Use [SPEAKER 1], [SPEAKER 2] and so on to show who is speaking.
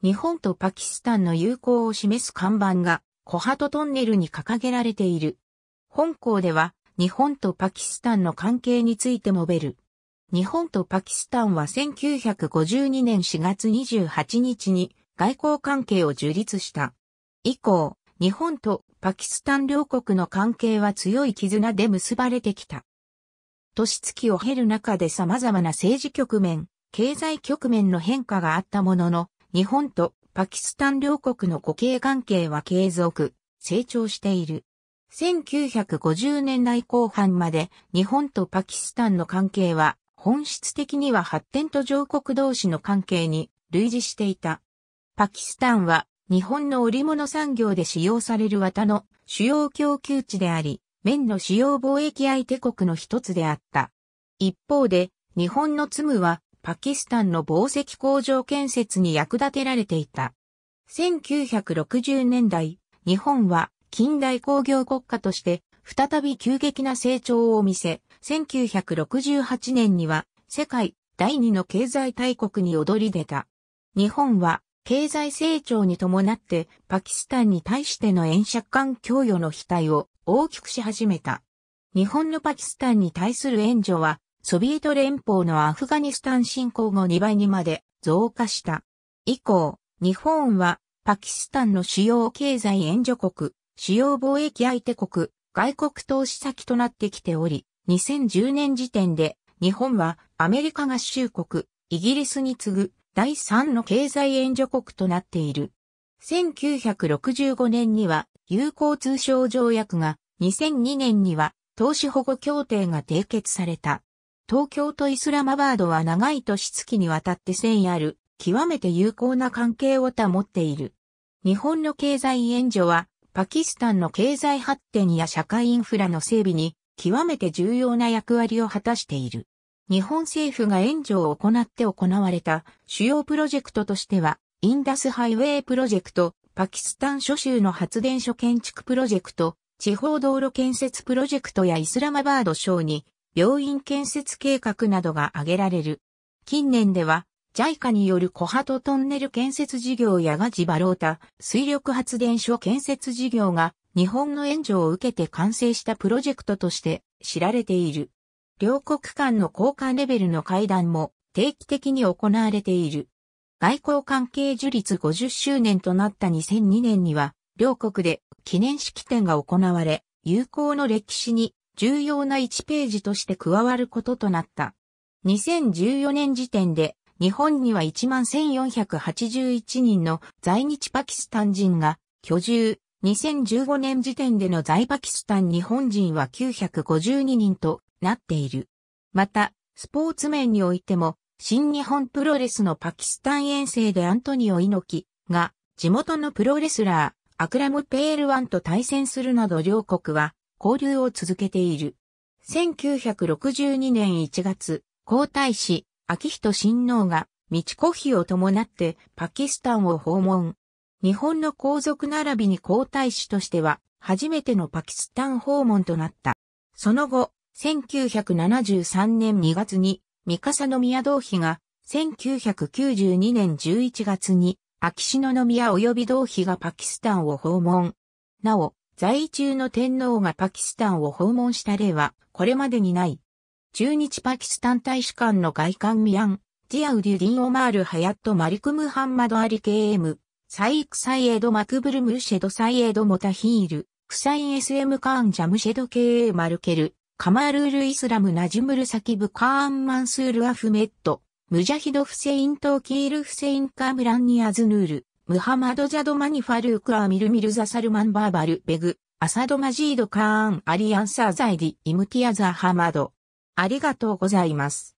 [SPEAKER 1] 日本とパキスタンの友好を示す看板が、コハトトンネルに掲げられている。本校では、日本とパキスタンの関係について述べる。日本とパキスタンは1952年4月28日に外交関係を樹立した。以降、日本とパキスタン両国の関係は強い絆で結ばれてきた。年月を経る中で様々な政治局面、経済局面の変化があったものの、日本とパキスタン両国の互恵関係は継続、成長している。1950年代後半まで日本とパキスタンの関係は本質的には発展途上国同士の関係に類似していた。パキスタンは日本の織物産業で使用される綿の主要供給地であり、綿の主要貿易相手国の一つであった。一方で、日本のツムはパキスタンの紡石工場建設に役立てられていた。1960年代、日本は近代工業国家として再び急激な成長を見せ、1968年には世界第二の経済大国に躍り出た。日本は経済成長に伴ってパキスタンに対しての円借款供与の期待を大きくし始めた。日本のパキスタンに対する援助はソビエト連邦のアフガニスタン侵攻後2倍にまで増加した。以降、日本はパキスタンの主要経済援助国、主要貿易相手国、外国投資先となってきており、2010年時点で日本はアメリカ合衆国、イギリスに次ぐ第3の経済援助国となっている。1965年には友好通商条約が2002年には投資保護協定が締結された。東京とイスラマバードは長い年月にわたって繊ある、極めて有効な関係を保っている。日本の経済援助は、パキスタンの経済発展や社会インフラの整備に極めて重要な役割を果たしている。日本政府が援助を行って行われた主要プロジェクトとしては、インダスハイウェイプロジェクト、パキスタン諸州の発電所建築プロジェクト、地方道路建設プロジェクトやイスラマバード省に病院建設計画などが挙げられる。近年では、JICA による小鳩トンネル建設事業やガジバロータ水力発電所建設事業が日本の援助を受けて完成したプロジェクトとして知られている。両国間の交換レベルの会談も定期的に行われている。外交関係樹立50周年となった2002年には、両国で記念式典が行われ、友好の歴史に重要な1ページとして加わることとなった。2014年時点で日本には11,481人の在日パキスタン人が居住。2015年時点での在パキスタン日本人は952人となっている。また、スポーツ面においても、新日本プロレスのパキスタン遠征でアントニオ猪木が地元のプロレスラー、アクラム・ペールワンと対戦するなど両国は交流を続けている。1962年1月、皇太子、昭仁親王が、道子妃を伴ってパキスタンを訪問。日本の皇族並びに皇太子としては、初めてのパキスタン訪問となった。その後、1973年2月に、三笠宮同妃が、1992年11月に、秋篠宮及び同妃がパキスタンを訪問。なお、在中の天皇がパキスタンを訪問した例は、これまでにない。中日パキスタン大使館の外観ミアン、ジアウデュディン・オマール・ハヤット・マリク・ムハンマド・アリ・ケーム、サイク・サイエド・マクブル・ムシェド・サイエド・モタヒール、クサイン・エス・エム・カーン・ジャムシェド・ケーマルケル、カマールール・イスラム・ナジムル・サキブ・カーン・マンスール・アフメット、ムジャヒド・フセイン・トーキール・フセイン・カムランニ・アズヌール、ムハマド・ジャド・マニ・ファルーク・アーミル・ミルザ・サルマン・バーバル・ベグ、アサド・マジード・カーン・アリアンサー・ザイディ・イムティアザ・ハマド。ありがとうございます。